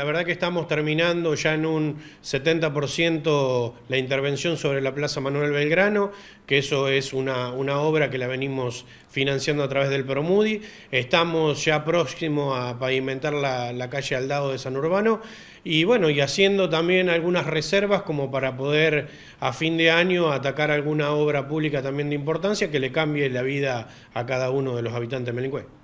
La verdad que estamos terminando ya en un 70% la intervención sobre la Plaza Manuel Belgrano, que eso es una, una, obra que la venimos financiando a través del Promudi. Estamos ya próximos a pavimentar la, calle Aldado de San Urbano y bueno, y haciendo también algunas reservas como para poder a fin de año atacar alguna obra pública también de importancia que le cambie la vida a cada uno de los habitantes de Melincue.